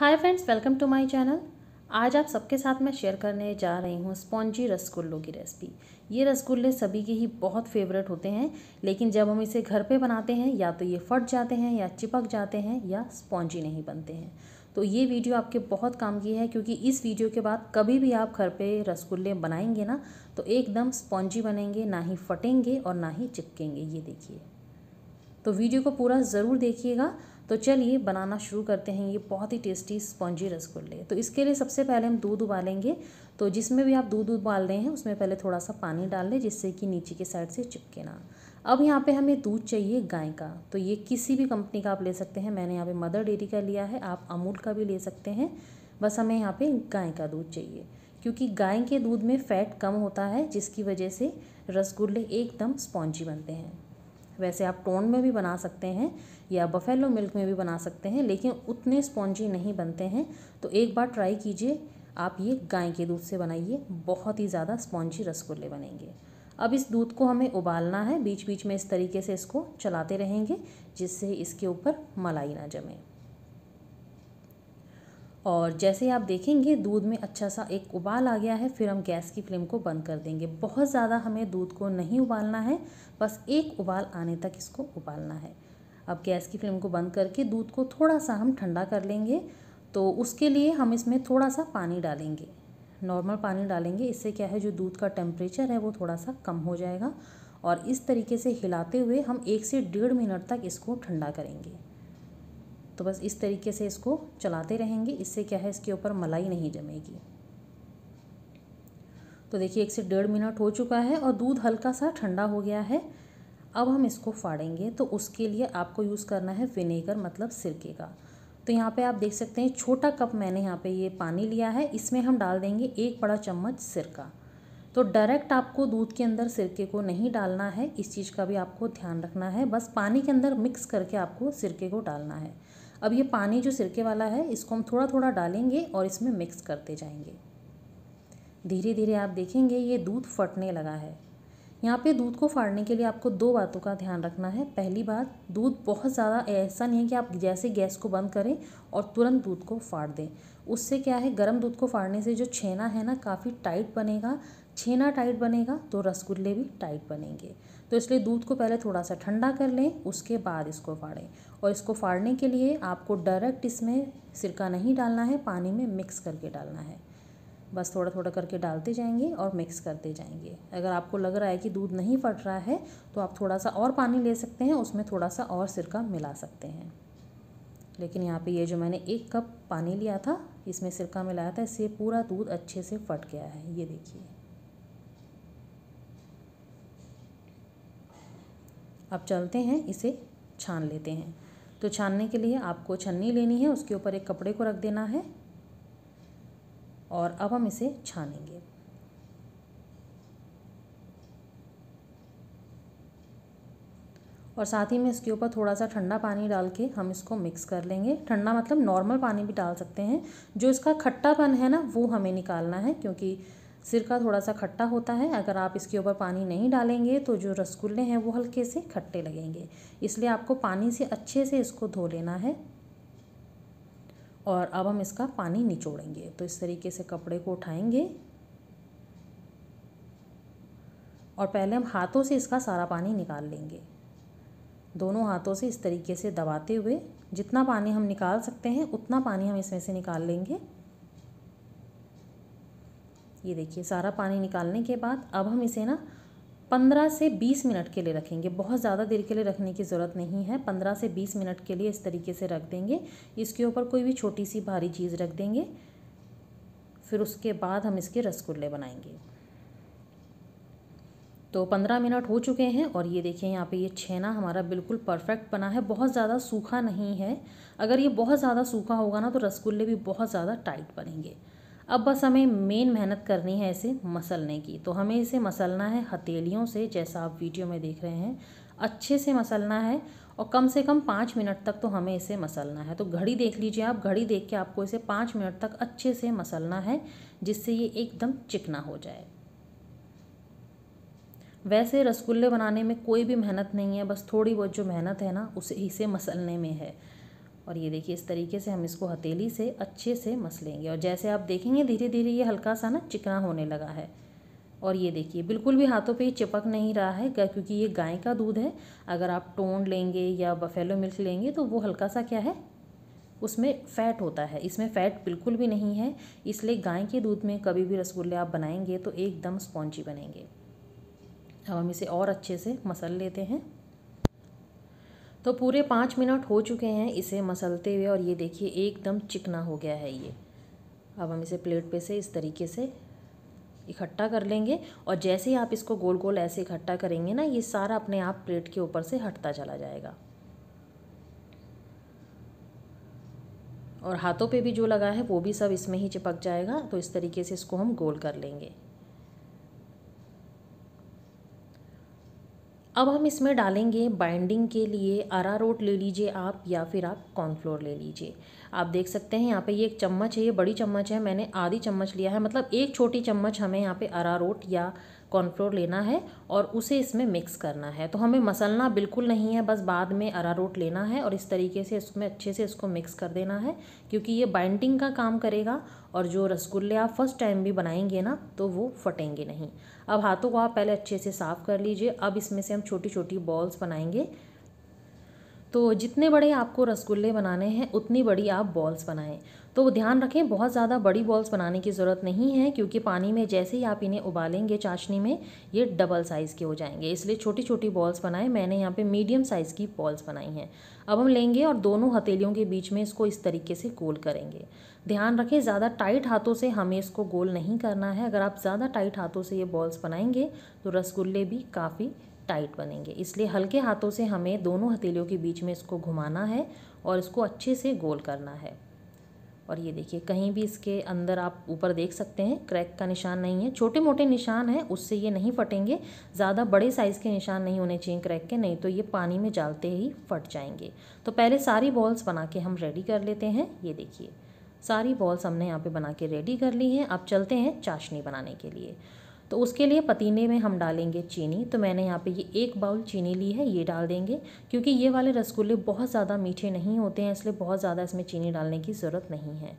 hi friends welcome to my channel आज आप सबके साथ मैं शेयर करने जा रही हूँ स्पॉन्जी रसगुल्लों की रेसिपी ये रसगुल्ले सभी के ही बहुत फेवरेट होते हैं लेकिन जब हम इसे घर पे बनाते हैं या तो ये फट जाते हैं या चिपक जाते हैं या स्पॉन्जी नहीं बनते हैं तो ये वीडियो आपके बहुत काम की है क्योंकि इस वीडियो के बाद कभी भी आप घर पे रसगुल्ले बनाएंगे ना तो एकदम स्पॉन्जी बनेंगे ना ही फटेंगे और ना ही चिपकेंगे ये देखिए तो वीडियो को पूरा ज़रूर देखिएगा तो चलिए बनाना शुरू करते हैं ये बहुत ही टेस्टी स्पॉन्जी रसगुल्ले तो इसके लिए सबसे पहले हम दूध उबालेंगे तो जिसमें भी आप दूध उबाल रहे हैं उसमें पहले थोड़ा सा पानी डाल लें जिससे कि नीचे के साइड से चिपके ना अब यहाँ पे हमें दूध चाहिए गाय का तो ये किसी भी कंपनी का आप ले सकते हैं मैंने यहाँ पर मदर डेयरी का लिया है आप अमूल का भी ले सकते हैं बस हमें यहाँ पर गाय का दूध चाहिए क्योंकि गाय के दूध में फ़ैट कम होता है जिसकी वजह से रसगुल्ले एकदम स्पॉन्जी बनते हैं वैसे आप टोन में भी बना सकते हैं या बफेलो मिल्क में भी बना सकते हैं लेकिन उतने स्पॉन्जी नहीं बनते हैं तो एक बार ट्राई कीजिए आप ये गाय के दूध से बनाइए बहुत ही ज़्यादा स्पॉन्जी रसगुल्ले बनेंगे अब इस दूध को हमें उबालना है बीच बीच में इस तरीके से इसको चलाते रहेंगे जिससे इसके ऊपर मलाई ना जमें और जैसे आप देखेंगे दूध में अच्छा सा एक उबाल आ गया है फिर हम गैस की फ्लेम को बंद कर देंगे बहुत ज़्यादा हमें दूध को नहीं उबालना है बस एक उबाल आने तक इसको उबालना है अब गैस की फ्लेम को बंद करके दूध को थोड़ा सा हम ठंडा कर लेंगे तो उसके लिए हम इसमें थोड़ा सा पानी डालेंगे नॉर्मल पानी डालेंगे इससे क्या है जो दूध का टेम्परेचर है वो थोड़ा सा कम हो जाएगा और इस तरीके से हिलाते हुए हम एक से डेढ़ मिनट तक इसको ठंडा करेंगे तो बस इस तरीके से इसको चलाते रहेंगे इससे क्या है इसके ऊपर मलाई नहीं जमेगी तो देखिए एक से डेढ़ मिनट हो चुका है और दूध हल्का सा ठंडा हो गया है अब हम इसको फाड़ेंगे तो उसके लिए आपको यूज़ करना है विनेगर मतलब सिरके का तो यहाँ पे आप देख सकते हैं छोटा कप मैंने यहाँ पे ये पानी लिया है इसमें हम डाल देंगे एक बड़ा चम्मच सिरका तो डायरेक्ट आपको दूध के अंदर सिरके को नहीं डालना है इस चीज़ का भी आपको ध्यान रखना है बस पानी के अंदर मिक्स करके आपको सिरके को डालना है अब ये पानी जो सिरके वाला है इसको हम थोड़ा थोड़ा डालेंगे और इसमें मिक्स करते जाएंगे धीरे धीरे आप देखेंगे ये दूध फटने लगा है यहाँ पे दूध को फाड़ने के लिए आपको दो बातों का ध्यान रखना है पहली बात दूध बहुत ज़्यादा ऐसा नहीं है कि आप जैसे गैस को बंद करें और तुरंत दूध को फाड़ दें उससे क्या है गर्म दूध को फाड़ने से जो छेना है ना काफ़ी टाइट बनेगा छेना टाइट बनेगा तो रसगुल्ले भी टाइट बनेंगे तो इसलिए दूध को पहले थोड़ा सा ठंडा कर लें उसके बाद इसको फाड़ें और इसको फाड़ने के लिए आपको डायरेक्ट इसमें सिरका नहीं डालना है पानी में मिक्स करके डालना है बस थोड़ा थोड़ा करके डालते जाएंगे और मिक्स करते जाएंगे अगर आपको लग रहा है कि दूध नहीं फट रहा है तो आप थोड़ा सा और पानी ले सकते हैं उसमें थोड़ा सा और सिरका मिला सकते हैं लेकिन यहाँ पे ये जो मैंने एक कप पानी लिया था इसमें सिरका मिलाया था इससे पूरा दूध अच्छे से फट गया है ये देखिए अब चलते हैं इसे छान लेते हैं तो छानने के लिए आपको छन्नी लेनी है उसके ऊपर एक कपड़े को रख देना है और अब हम इसे छानेंगे और साथ ही में इसके ऊपर थोड़ा सा ठंडा पानी डाल के हम इसको मिक्स कर लेंगे ठंडा मतलब नॉर्मल पानी भी डाल सकते हैं जो इसका खट्टापन है ना वो हमें निकालना है क्योंकि सिरका थोड़ा सा खट्टा होता है अगर आप इसके ऊपर पानी नहीं डालेंगे तो जो रसगुल्ले हैं वो हल्के से खट्टे लगेंगे इसलिए आपको पानी से अच्छे से इसको धो लेना है और अब हम इसका पानी निचोड़ेंगे तो इस तरीके से कपड़े को उठाएंगे और पहले हम हाथों से इसका सारा पानी निकाल लेंगे दोनों हाथों से इस तरीके से दबाते हुए जितना पानी हम निकाल सकते हैं उतना पानी हम इसमें से निकाल लेंगे ये देखिए सारा पानी निकालने के बाद अब हम इसे ना पंद्रह से बीस मिनट के लिए रखेंगे बहुत ज़्यादा देर के लिए रखने की ज़रूरत नहीं है पंद्रह से बीस मिनट के लिए इस तरीके से रख देंगे इसके ऊपर कोई भी छोटी सी भारी चीज़ रख देंगे फिर उसके बाद हम इसके रसगुल्ले बनाएंगे तो पंद्रह मिनट हो चुके हैं और ये देखिए यहाँ पे ये छेना हमारा बिल्कुल परफेक्ट बना है बहुत ज़्यादा सूखा नहीं है अगर ये बहुत ज़्यादा सूखा होगा ना तो रसगुल्ले भी बहुत ज़्यादा टाइट बनेंगे अब बस हमें मेन मेहनत करनी है इसे मसलने की तो हमें इसे मसलना है हथेलियों से जैसा आप वीडियो में देख रहे हैं अच्छे से मसलना है और कम से कम पाँच मिनट तक तो हमें इसे मसलना है तो घड़ी देख लीजिए आप घड़ी देख के आपको इसे पाँच मिनट तक अच्छे से मसलना है जिससे ये एकदम चिकना हो जाए वैसे रसगुल्ले बनाने में कोई भी मेहनत नहीं है बस थोड़ी बहुत जो मेहनत है ना उसे इसे मसलने में है और ये देखिए इस तरीके से हम इसको हथेली से अच्छे से मस लेंगे और जैसे आप देखेंगे धीरे धीरे ये हल्का सा ना चिकना होने लगा है और ये देखिए बिल्कुल भी हाथों पे चिपक नहीं रहा है क्योंकि ये गाय का दूध है अगर आप टोंड लेंगे या बफेलो मिल्क लेंगे तो वो हल्का सा क्या है उसमें फ़ैट होता है इसमें फ़ैट बिल्कुल भी नहीं है इसलिए गाय के दूध में कभी भी रसगुल्ले आप बनाएंगे तो एकदम स्पॉन्ची बनेंगे अब हम इसे और अच्छे से मसल लेते हैं तो पूरे पाँच मिनट हो चुके हैं इसे मसलते हुए और ये देखिए एकदम चिकना हो गया है ये अब हम इसे प्लेट पे से इस तरीके से इकट्ठा कर लेंगे और जैसे ही आप इसको गोल गोल ऐसे इकट्ठा करेंगे ना ये सारा अपने आप प्लेट के ऊपर से हटता चला जाएगा और हाथों पे भी जो लगा है वो भी सब इसमें ही चिपक जाएगा तो इस तरीके से इसको हम गोल कर लेंगे अब हम इसमें डालेंगे बाइंडिंग के लिए अरारोट ले लीजिए आप या फिर आप कॉर्नफ्लोर ले लीजिए आप देख सकते हैं यहाँ पे ये एक चम्मच है ये बड़ी चम्मच है मैंने आधी चम्मच लिया है मतलब एक छोटी चम्मच हमें यहाँ पे अरारोट या कॉर्नफ्लोर लेना है और उसे इसमें मिक्स करना है तो हमें मसलना बिल्कुल नहीं है बस बाद में अरारोट लेना है और इस तरीके से इसमें अच्छे से इसको मिक्स कर देना है क्योंकि ये बाइंडिंग का काम करेगा और जो रसगुल्ले आप फर्स्ट टाइम भी बनाएंगे ना तो वो फटेंगे नहीं अब हाथों को आप पहले अच्छे से साफ़ कर लीजिए अब इसमें से हम छोटी छोटी बॉल्स बनाएंगे तो जितने बड़े आपको रसगुल्ले बनाने हैं उतनी बड़ी आप बॉल्स बनाएं तो ध्यान रखें बहुत ज़्यादा बड़ी बॉल्स बनाने की ज़रूरत नहीं है क्योंकि पानी में जैसे ही आप इन्हें उबालेंगे चाशनी में ये डबल साइज़ के हो जाएंगे इसलिए छोटी छोटी बॉल्स बनाएं मैंने यहाँ पे मीडियम साइज़ की बॉल्स बनाई हैं अब हम लेंगे और दोनों हथेलियों के बीच में इसको इस तरीके से गोल करेंगे ध्यान रखें ज़्यादा टाइट हाथों से हमें इसको गोल नहीं करना है अगर आप ज़्यादा टाइट हाथों से ये बॉल्स बनाएंगे तो रसगुल्ले भी काफ़ी टाइट बनेंगे इसलिए हल्के हाथों से हमें दोनों हथेलियों के बीच में इसको घुमाना है और इसको अच्छे से गोल करना है और ये देखिए कहीं भी इसके अंदर आप ऊपर देख सकते हैं क्रैक का निशान नहीं है छोटे मोटे निशान हैं उससे ये नहीं फटेंगे ज़्यादा बड़े साइज़ के निशान नहीं होने चाहिए क्रैक के नहीं तो ये पानी में जालते ही फट जाएंगे तो पहले सारी बॉल्स बना के हम रेडी कर लेते हैं ये देखिए सारी बॉल्स हमने यहाँ पे बना के रेडी कर ली हैं अब चलते हैं चाशनी बनाने के लिए तो उसके लिए पतीने में हम डालेंगे चीनी तो मैंने यहाँ पे ये एक बाउल चीनी ली है ये डाल देंगे क्योंकि ये वाले रसगुल्ले बहुत ज़्यादा मीठे नहीं होते हैं इसलिए बहुत ज़्यादा इसमें चीनी डालने की ज़रूरत नहीं है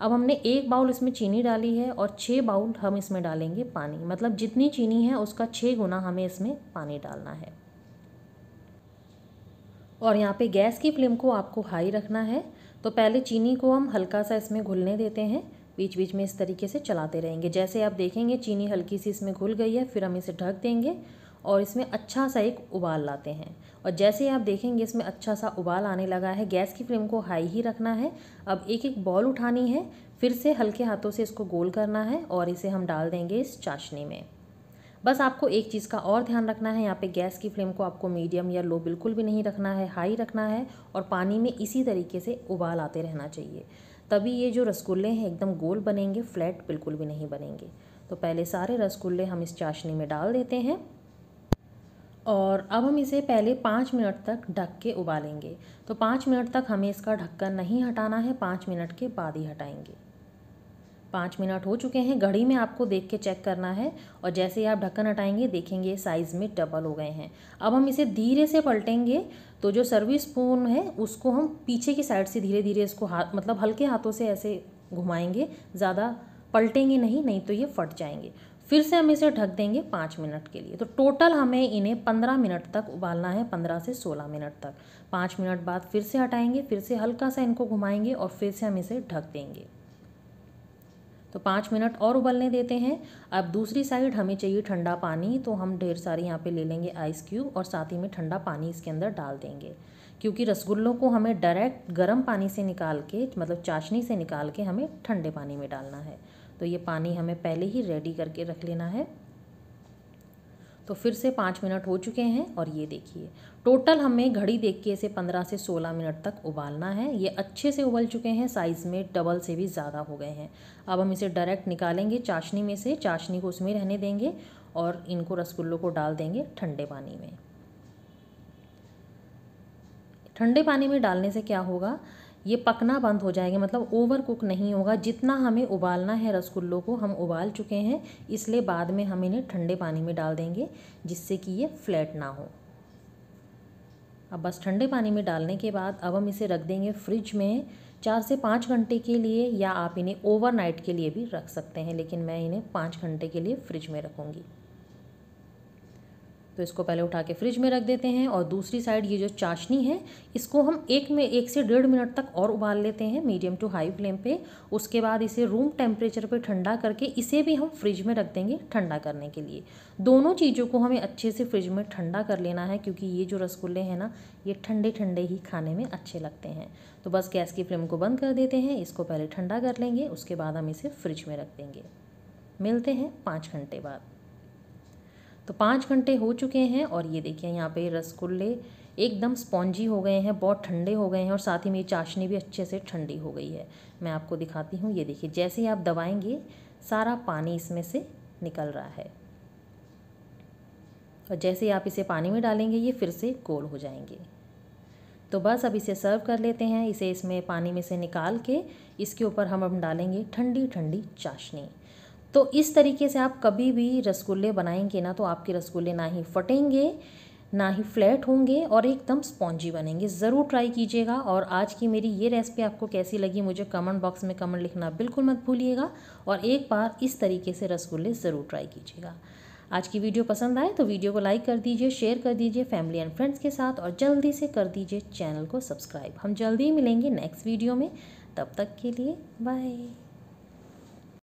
अब हमने एक बाउल इसमें चीनी डाली है और छः बाउल हम इसमें डालेंगे पानी मतलब जितनी चीनी है उसका छः गुना हमें इसमें पानी डालना है और यहाँ पे गैस की फ्लेम को आपको हाई रखना है तो पहले चीनी को हम हल्का सा इसमें घुलने देते हैं बीच बीच में इस तरीके से चलाते रहेंगे जैसे आप देखेंगे चीनी हल्की सी इसमें घुल गई है फिर हम इसे ढक देंगे और इसमें अच्छा सा एक उबाल लाते हैं और जैसे ही आप देखेंगे इसमें अच्छा सा उबाल आने लगा है गैस की फ्लेम को हाई ही रखना है अब एक एक बॉल उठानी है फिर से हल्के हाथों से इसको गोल करना है और इसे हम डाल देंगे इस चाशनी में बस आपको एक चीज़ का और ध्यान रखना है यहाँ पे गैस की फ्लेम को आपको मीडियम या लो बिल्कुल भी नहीं रखना है हाई रखना है और पानी में इसी तरीके से उबाल आते रहना चाहिए तभी ये जो रसगुल्ले हैं एकदम गोल बनेंगे फ्लैट बिल्कुल भी नहीं बनेंगे तो पहले सारे रसगुल्ले हम इस चाशनी में डाल देते हैं और अब हम इसे पहले पाँच मिनट तक ढक के उबालेंगे तो पाँच मिनट तक हमें इसका ढक्कन नहीं हटाना है पाँच मिनट के बाद ही हटाएंगे पाँच मिनट हो चुके हैं घड़ी में आपको देख के चेक करना है और जैसे ही आप ढक्कन हटाएंगे देखेंगे साइज़ में डबल हो गए हैं अब हम इसे धीरे से पलटेंगे तो जो सर्विस स्पून है उसको हम पीछे की साइड से धीरे धीरे इसको हाथ मतलब हल्के हाथों से ऐसे घुमाएंगे ज़्यादा पलटेंगे नहीं नहीं तो ये फट जाएंगे फिर से हम इसे ढक देंगे पाँच मिनट के लिए तो टोटल हमें इन्हें पंद्रह मिनट तक उबालना है पंद्रह से सोलह मिनट तक पाँच मिनट बाद फिर से हटाएंगे फिर से हल्का सा इनको घुमाएंगे और फिर से हम इसे ढक देंगे तो पाँच मिनट और उबलने देते हैं अब दूसरी साइड हमें चाहिए ठंडा पानी तो हम ढेर सारे यहाँ पे ले लेंगे आइस क्यूब और साथ ही में ठंडा पानी इसके अंदर डाल देंगे क्योंकि रसगुल्लों को हमें डायरेक्ट गर्म पानी से निकाल के मतलब चाशनी से निकाल के हमें ठंडे पानी में डालना है तो ये पानी हमें पहले ही रेडी करके रख लेना है तो फिर से पाँच मिनट हो चुके हैं और ये देखिए टोटल हमें घड़ी देख के इसे पंद्रह से सोलह मिनट तक उबालना है ये अच्छे से उबल चुके हैं साइज़ में डबल से भी ज़्यादा हो गए हैं अब हम इसे डायरेक्ट निकालेंगे चाशनी में से चाशनी को उसमें रहने देंगे और इनको रसगुल्लों को डाल देंगे ठंडे पानी में ठंडे पानी में डालने से क्या होगा ये पकना बंद हो जाएंगे मतलब ओवर कुक नहीं होगा जितना हमें उबालना है रसगुल्लों को हम उबाल चुके हैं इसलिए बाद में हम इन्हें ठंडे पानी में डाल देंगे जिससे कि ये फ्लैट ना हो अब बस ठंडे पानी में डालने के बाद अब हम इसे रख देंगे फ्रिज में चार से पाँच घंटे के लिए या आप इन्हें ओवरनाइट के लिए भी रख सकते हैं लेकिन मैं इन्हें पाँच घंटे के लिए फ्रिज में रखूँगी तो इसको पहले उठा के फ्रिज में रख देते हैं और दूसरी साइड ये जो चाशनी है इसको हम एक में एक से डेढ़ मिनट तक और उबाल लेते हैं मीडियम टू हाई फ्लेम पे उसके बाद इसे रूम टेम्परेचर पे ठंडा करके इसे भी हम फ्रिज में रख देंगे ठंडा करने के लिए दोनों चीज़ों को हमें अच्छे से फ्रिज में ठंडा कर लेना है क्योंकि ये जो रसगुल्ले हैं ना ये ठंडे ठंडे ही खाने में अच्छे लगते हैं तो बस गैस की फ्लेम को बंद कर देते हैं इसको पहले ठंडा कर लेंगे उसके बाद हम इसे फ्रिज में रख देंगे मिलते हैं पाँच घंटे बाद तो पाँच घंटे हो चुके हैं और ये देखिए यहाँ पे रसगुल्ले एकदम स्पॉन्जी हो गए हैं बहुत ठंडे हो गए हैं और साथ ही मेरी चाशनी भी अच्छे से ठंडी हो गई है मैं आपको दिखाती हूँ ये देखिए जैसे ही आप दबाएंगे सारा पानी इसमें से निकल रहा है और जैसे ही आप इसे पानी में डालेंगे ये फिर से गोल हो जाएंगे तो बस अब इसे सर्व कर लेते हैं इसे इसमें पानी में से निकाल के इसके ऊपर हम अब डालेंगे ठंडी ठंडी चाशनी तो इस तरीके से आप कभी भी रसगुल्ले बनाएंगे ना तो आपके रसगुल्ले ना ही फटेंगे ना ही फ्लैट होंगे और एकदम स्पॉन्जी बनेंगे ज़रूर ट्राई कीजिएगा और आज की मेरी ये रेसिपी आपको कैसी लगी मुझे कमेंट बॉक्स में कमेंट लिखना बिल्कुल मत भूलिएगा और एक बार इस तरीके से रसगुल्ले ज़रूर ट्राई कीजिएगा आज की वीडियो पसंद आए तो वीडियो को लाइक कर दीजिए शेयर कर दीजिए फैमिली एंड फ्रेंड्स के साथ और जल्दी से कर दीजिए चैनल को सब्सक्राइब हम जल्दी मिलेंगे नेक्स्ट वीडियो में तब तक के लिए बाय